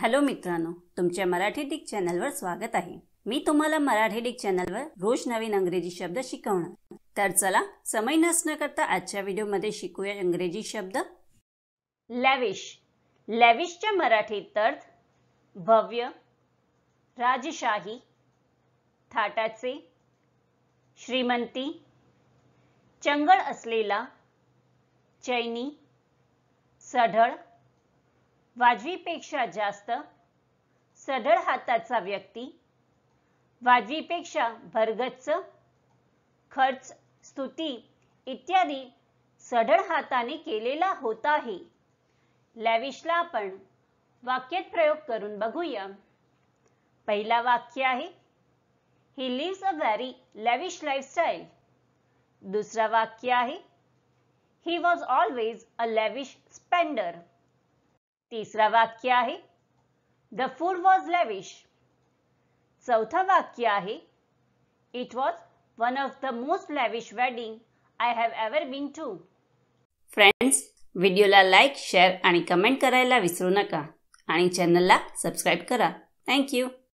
hello मित्रांनो तुमच्या Marathi Dick चॅनलवर स्वागत आहे मी तुम्हाला मराठी डिक चॅनलवर रोज नवीन अंग्रेजी शब्द शिकवणार तर चला समय करता आजच्या व्हिडिओमध्ये शिकूया इंग्रजी शब्द लॅविश लॅविशच्या मराठीत अर्थ भव्य राजशाही थाटाचे श्रीमंती चंगळ असलेला चैनी सढळ वाजवीपेक्षा जास्त सढळ हाताचा व्यक्ती वाजवीपेक्षा भरगच्च खर्च स्तुती इत्यादी सढळ हाताने केलेला होता आहे लॅविशला आपण वाक्यात प्रयोग करून बघूया पहिला वाक्य आहे he lives a very lavish lifestyle दुसरा वाक्य आहे he was always a lavish spender तिसरा वाक्य आहे द फूड वॉज लॅविश चौथं वाक्य आहे it was one of the most lavish wedding I have ever been to friends व्हिडिओला लाईक शेअर आणि कमेंट करायला विसरू नका आणि चॅनलला सबस्क्राईब करा थँक्यू